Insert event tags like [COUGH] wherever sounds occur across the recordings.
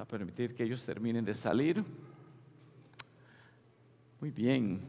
a permitir que ellos terminen de salir. Muy bien.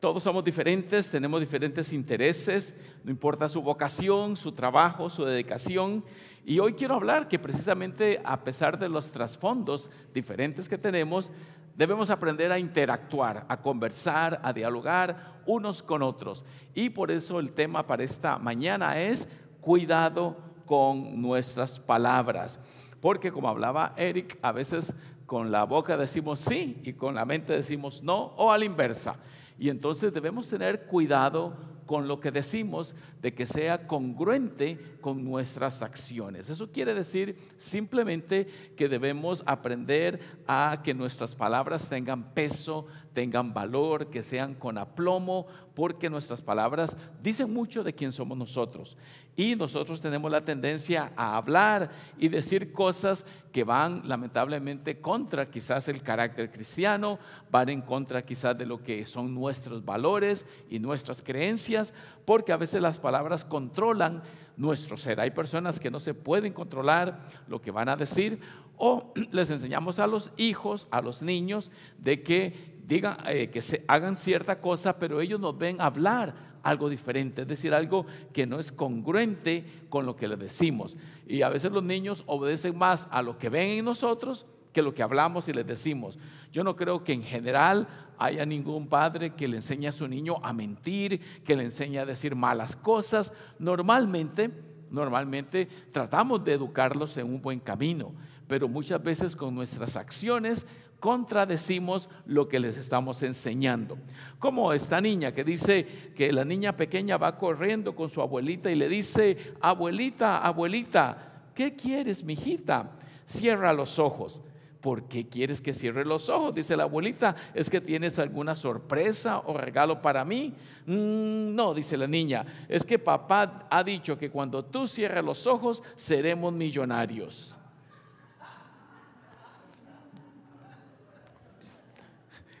Todos somos diferentes, tenemos diferentes intereses, no importa su vocación, su trabajo, su dedicación. Y hoy quiero hablar que precisamente a pesar de los trasfondos diferentes que tenemos, debemos aprender a interactuar, a conversar, a dialogar unos con otros. Y por eso el tema para esta mañana es cuidado con nuestras palabras. Porque como hablaba Eric, a veces con la boca decimos sí y con la mente decimos no o a la inversa. Y entonces debemos tener cuidado con lo que decimos, de que sea congruente con nuestras acciones. Eso quiere decir simplemente que debemos aprender a que nuestras palabras tengan peso, tengan valor, que sean con aplomo, porque nuestras palabras dicen mucho de quién somos nosotros. Y nosotros tenemos la tendencia a hablar y decir cosas que van lamentablemente contra quizás el carácter cristiano, van en contra quizás de lo que son nuestros valores y nuestras creencias, porque a veces las palabras controlan nuestro ser. Hay personas que no se pueden controlar lo que van a decir o [CLEARS THROAT] les enseñamos a los hijos, a los niños, de que Diga eh, que se hagan cierta cosa, pero ellos nos ven hablar algo diferente, es decir, algo que no es congruente con lo que les decimos. Y a veces los niños obedecen más a lo que ven en nosotros que lo que hablamos y les decimos. Yo no creo que en general haya ningún padre que le enseñe a su niño a mentir, que le enseñe a decir malas cosas. Normalmente, normalmente tratamos de educarlos en un buen camino, pero muchas veces con nuestras acciones contradecimos lo que les estamos enseñando. Como esta niña que dice que la niña pequeña va corriendo con su abuelita y le dice, abuelita, abuelita, ¿qué quieres, mijita? Cierra los ojos. ¿Por qué quieres que cierre los ojos? Dice la abuelita, ¿es que tienes alguna sorpresa o regalo para mí? Mm, no, dice la niña, es que papá ha dicho que cuando tú cierres los ojos seremos millonarios.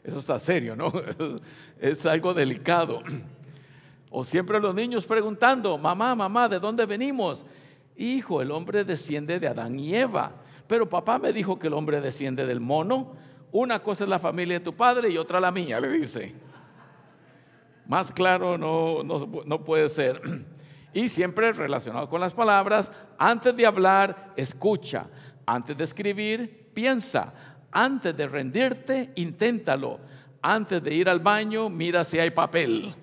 Eso está serio, ¿no? [LAUGHS] Es algo delicado. O siempre los niños preguntando, mamá, mamá, ¿de dónde venimos? Hijo, el hombre desciende de Adán y Eva. Pero papá me dijo que el hombre desciende del mono. Una cosa es la familia de tu padre y otra la mía, le dice. Más claro no, no puede ser. Y siempre relacionado con las palabras, antes de hablar, escucha. Antes de escribir, piensa antes de rendirte, inténtalo. Antes de ir al baño, mira si hay papel.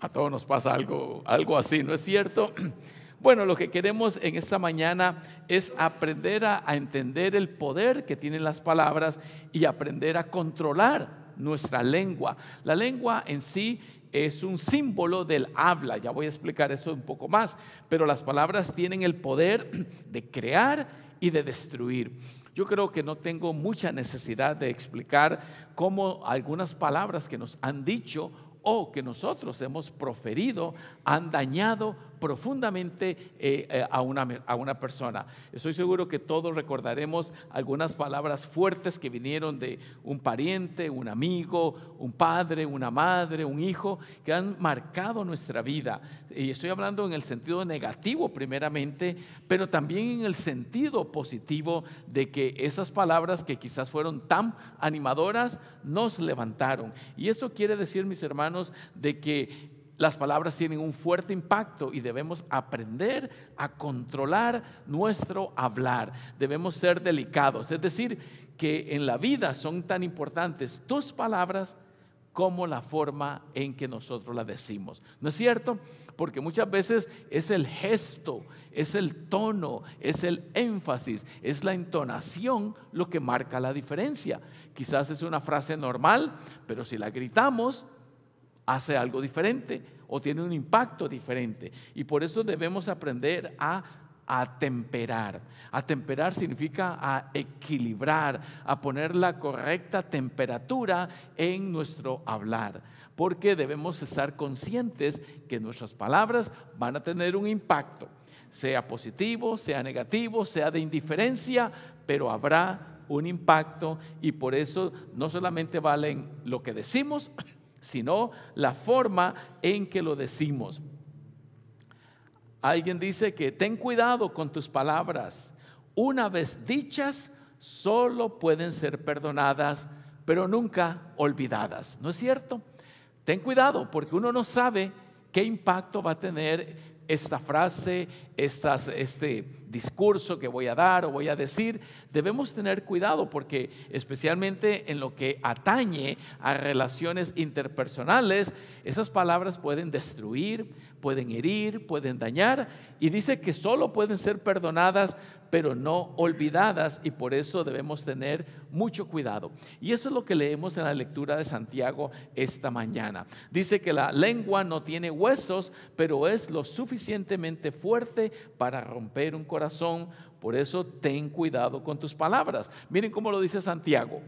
A todos nos pasa algo, algo así, ¿no es cierto? [CLEARS THROAT] Bueno, lo que queremos en esta mañana es aprender a, entender el poder que tienen las palabras y aprender a controlar nuestra lengua. La lengua en sí es un símbolo del habla, ya voy a explicar eso un poco más, pero las palabras tienen el poder [CLEARS THROAT] de crear y de destruir. Yo creo que no tengo mucha necesidad de explicar cómo algunas palabras que nos han dicho o que nosotros hemos proferido han dañado profundamente eh, eh, a, una, a una persona. Estoy seguro que todos recordaremos algunas palabras fuertes que vinieron de un pariente, un amigo, un padre, una madre, un hijo, que han marcado nuestra vida. Y estoy hablando en el sentido negativo primeramente, pero también en el sentido positivo de que esas palabras que quizás fueron tan animadoras nos levantaron. Y eso quiere decir, mis hermanos, de que las palabras tienen un fuerte impacto y debemos aprender a controlar nuestro hablar. Debemos ser delicados. Es decir, que en la vida son tan importantes tus palabras como la forma en que nosotros la decimos. ¿No es cierto? Porque muchas veces es el gesto, es el tono, es el énfasis, es la entonación lo que marca la diferencia. Quizás es una frase normal, pero si la gritamos, hace algo diferente o tiene un impacto diferente. Y por eso debemos aprender a atemperar. Atemperar significa a equilibrar, a poner la correcta temperatura en nuestro hablar, porque debemos estar conscientes que nuestras palabras van a tener un impacto, sea positivo, sea negativo, sea de indiferencia, pero habrá un impacto y por eso no solamente valen lo que decimos, sino la forma en que lo decimos. Alguien dice que ten cuidado con tus palabras. Una vez dichas, solo pueden ser perdonadas, pero nunca olvidadas. ¿No es cierto? Ten cuidado porque uno no sabe qué impacto va a tener esta frase, este discurso que voy a dar o voy a decir, debemos tener cuidado porque especialmente en lo que atañe a relaciones interpersonales, esas palabras pueden destruir, pueden herir, pueden dañar y dice que solo pueden ser perdonadas pero no olvidadas y por eso debemos tener mucho cuidado. Y eso es lo que leemos en la lectura de Santiago esta mañana. Dice que la lengua no tiene huesos, pero es lo suficientemente fuerte para romper un corazón. Por eso ten cuidado con tus palabras. Miren cómo lo dice Santiago.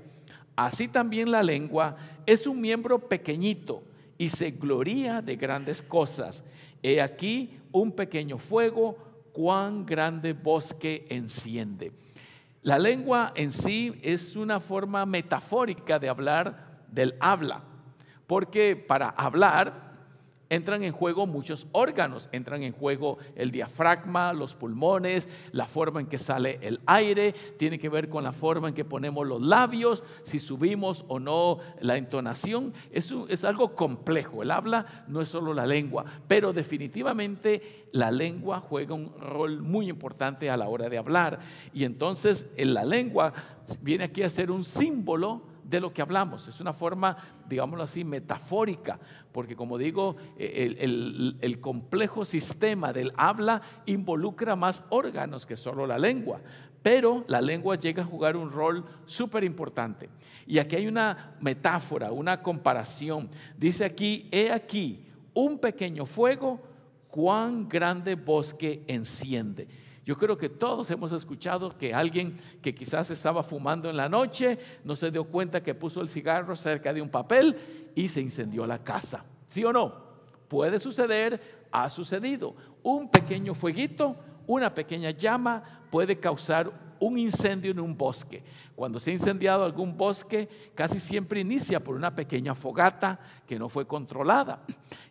Así también la lengua es un miembro pequeñito y se gloria de grandes cosas. He aquí un pequeño fuego, cuán grande bosque enciende. La lengua en sí es una forma metafórica de hablar del habla, porque para hablar entran en juego muchos órganos, entran en juego el diafragma, los pulmones, la forma en que sale el aire, tiene que ver con la forma en que ponemos los labios, si subimos o no la entonación, es, algo complejo, el habla no es solo la lengua, pero definitivamente la lengua juega un rol muy importante a la hora de hablar y entonces en la lengua viene aquí a ser un símbolo de lo que hablamos. Es una forma, digámoslo así, metafórica, porque como digo, e-, el, complejo sistema del habla involucra más órganos que solo la lengua pero la lengua llega a jugar un rol súper importante. Y aquí hay una metáfora, una comparación. Dice aquí, he aquí, un pequeño fuego, cuán grande bosque enciende. Yo creo que todos hemos escuchado que alguien que quizás estaba fumando en la noche no se dio cuenta que puso el cigarro cerca de un papel y se incendió la casa. ¿Sí o no? Puede suceder, ha sucedido. Un pequeño fueguito, una pequeña llama puede causar un incendio en un bosque. Cuando se ha incendiado algún bosque, casi siempre inicia por una pequeña fogata que no fue controlada.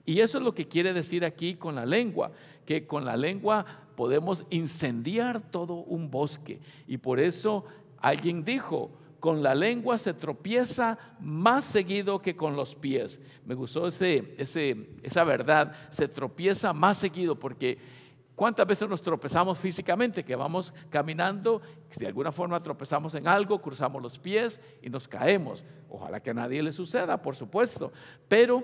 Y eso es lo que quiere decir aquí con la lengua, que con la lengua podemos incendiar todo un bosque. Y por eso alguien dijo, con la lengua se tropieza más seguido que con los pies. Me gustó ese, ese, esa verdad, se tropieza más seguido porque ¿Cuántas veces nos tropezamos físicamente? Que vamos caminando, de alguna forma tropezamos en algo, cruzamos los pies y nos caemos. Ojalá que a nadie le suceda, por supuesto. Pero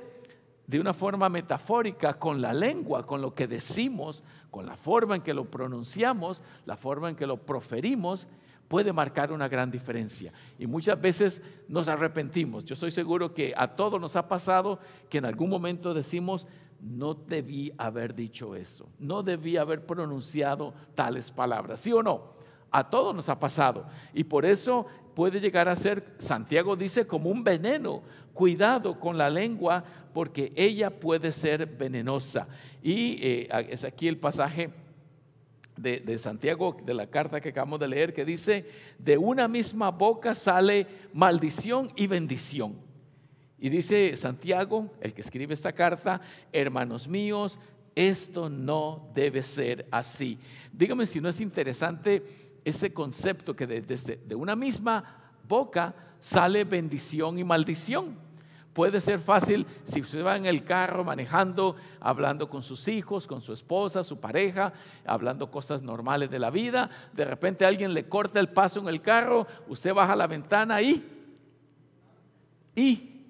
de una forma metafórica, con la lengua, con lo que decimos, con la forma en que lo pronunciamos, la forma en que lo proferimos, puede marcar una gran diferencia. Y muchas veces nos arrepentimos. Yo soy seguro que a todos nos ha pasado que en algún momento decimos, no debí haber dicho eso, no debí haber pronunciado tales palabras, ¿sí o no? A todos nos ha pasado. Y por eso puede llegar a ser, Santiago dice, como un veneno. Cuidado con la lengua porque ella puede ser venenosa. Y eh, es aquí el pasaje de, Santiago, de la carta que acabamos de leer, que dice, de una misma boca sale maldición y bendición. Y dice Santiago, el que escribe esta carta, hermanos míos, esto no debe ser así. Dígame si no es interesante ese concepto que desde de una misma boca sale bendición y maldición. Puede ser fácil si usted va en el carro manejando, hablando con sus hijos, con su esposa, su pareja, hablando cosas normales de la vida. De repente alguien le corta el paso en el carro, usted baja la ventana y, y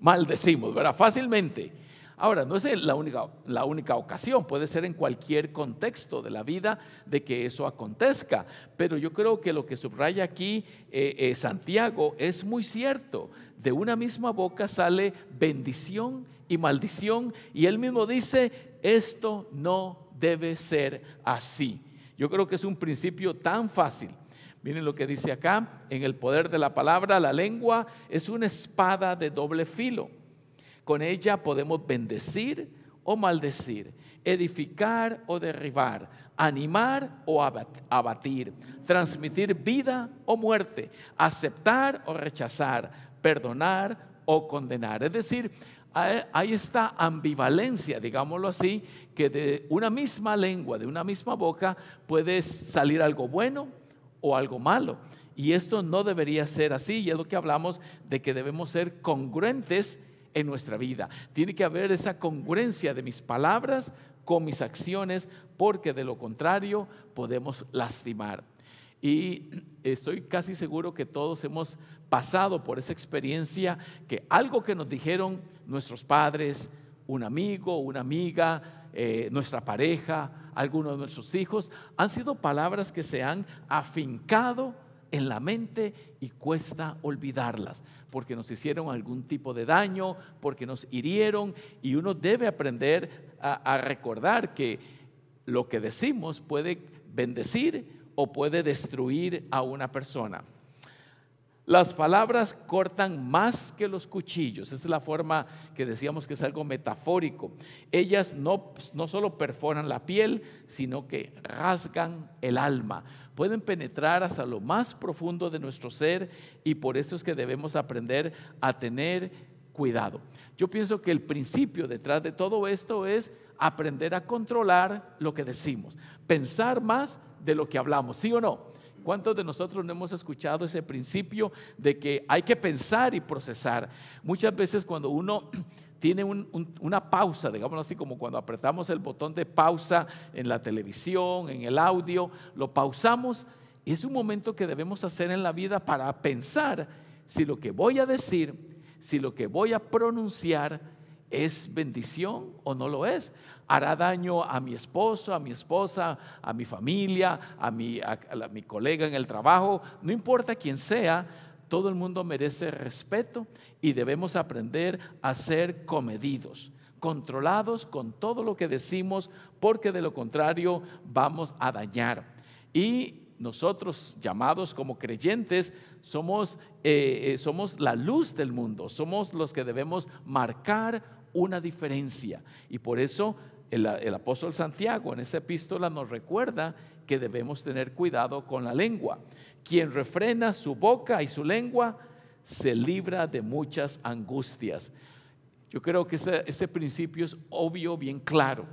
maldecimos, ¿verdad? Fácilmente. Ahora, no es la única, la única ocasión, puede ser en cualquier contexto de la vida de que eso acontezca, pero yo creo que lo que subraya aquí eh, eh, Santiago es muy cierto. De una misma boca sale bendición y maldición y él mismo dice, esto no debe ser así. Yo creo que es un principio tan fácil. Miren lo que dice acá, en el poder de la palabra, la lengua es una espada de doble filo con ella podemos bendecir o maldecir, edificar o derribar, animar o abatir, transmitir vida o muerte, aceptar o rechazar, perdonar o condenar. Es decir, hay esta ambivalencia, digámoslo así, que de una misma lengua, de una misma boca, puede salir algo bueno o algo malo. Y esto no debería ser así, y es lo que hablamos de que debemos ser congruentes en nuestra vida. Tiene que haber esa congruencia de mis palabras con mis acciones, porque de lo contrario podemos lastimar. Y estoy casi seguro que todos hemos pasado por esa experiencia que algo que nos dijeron nuestros padres, un amigo, una amiga, eh, nuestra pareja, algunos de nuestros hijos, han sido palabras que se han afincado en la mente y cuesta olvidarlas, porque nos hicieron algún tipo de daño, porque nos hirieron y uno debe aprender a, recordar que lo que decimos puede bendecir o puede destruir a una persona. Las palabras cortan más que los cuchillos. Esa es la forma que decíamos que es algo metafórico. Ellas no, no solo perforan la piel, sino que rasgan el alma. Pueden penetrar hasta lo más profundo de nuestro ser y por eso es que debemos aprender a tener cuidado. Yo pienso que el principio detrás de todo esto es aprender a controlar lo que decimos, pensar más de lo que hablamos, ¿sí o no? ¿Cuántos de nosotros no hemos escuchado ese principio de que hay que pensar y procesar? Muchas veces cuando uno [CLEARS THROAT] tiene una pausa, digámoslo así, como cuando apretamos el botón de pausa en la televisión, en el audio, lo pausamos, es un momento que debemos hacer en la vida para pensar si lo que voy a decir, si lo que voy a pronunciar, ¿Es bendición o no lo es? ¿Hará daño a mi esposo, a mi esposa, a mi familia, a mi, mi colega en el trabajo? No importa quién sea, todo el mundo merece respeto y debemos aprender a ser comedidos, controlados con todo lo que decimos, porque de lo contrario vamos a dañar. Y nosotros, llamados como creyentes, somos, eh, eh, somos la luz del mundo, somos los que debemos marcar una diferencia. Y por eso el, apóstol Santiago en esa epístola nos recuerda que debemos tener cuidado con la lengua. Quien refrena su boca y su lengua se libra de muchas angustias. Yo creo que ese, ese principio es obvio, bien claro.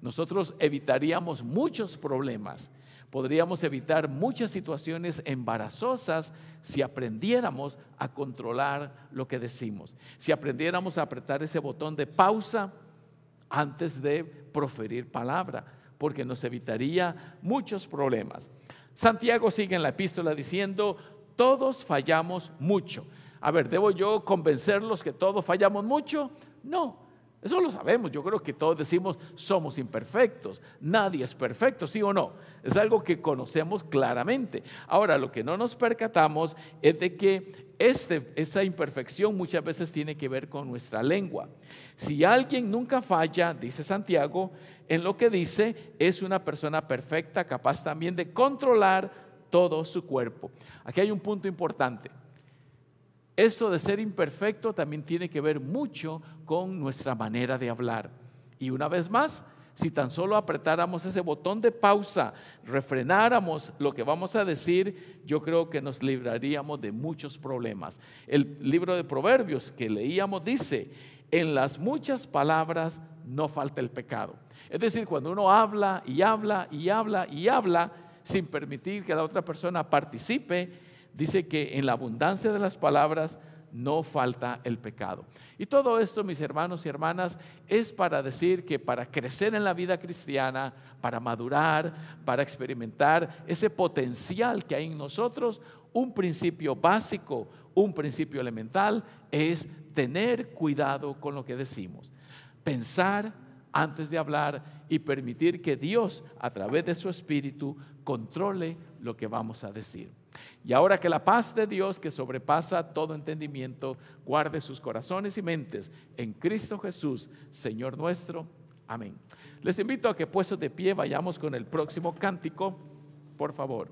Nosotros evitaríamos muchos problemas Podríamos evitar muchas situaciones embarazosas si aprendiéramos a controlar lo que decimos, si aprendiéramos a apretar ese botón de pausa antes de proferir palabra, porque nos evitaría muchos problemas. Santiago sigue en la epístola diciendo, todos fallamos mucho. A ver, ¿debo yo convencerlos que todos fallamos mucho? No, eso lo sabemos, yo creo que todos decimos somos imperfectos, nadie es perfecto, sí o no, es algo que conocemos claramente. Ahora, lo que no nos percatamos es de que este, esa imperfección muchas veces tiene que ver con nuestra lengua. Si alguien nunca falla, dice Santiago, en lo que dice, es una persona perfecta, capaz también de controlar todo su cuerpo. Aquí hay un punto importante. Esto de ser imperfecto también tiene que ver mucho con nuestra manera de hablar. Y una vez más, si tan solo apretáramos ese botón de pausa, refrenáramos lo que vamos a decir, yo creo que nos libraríamos de muchos problemas. El libro de Proverbios que leíamos dice, en las muchas palabras no falta el pecado. Es decir, cuando uno habla y habla y habla y habla sin permitir que la otra persona participe, dice que en la abundancia de las palabras no falta el pecado. Y todo esto, mis hermanos y hermanas, es para decir que para crecer en la vida cristiana, para madurar, para experimentar ese potencial que hay en nosotros, un principio básico, un principio elemental es tener cuidado con lo que decimos. Pensar antes de hablar y permitir que Dios, a través de su Espíritu, controle lo que vamos a decir. Y ahora que la paz de Dios, que sobrepasa todo entendimiento, guarde sus corazones y mentes en Cristo Jesús, Señor nuestro. Amén. Les invito a que puestos de pie vayamos con el próximo cántico, por favor.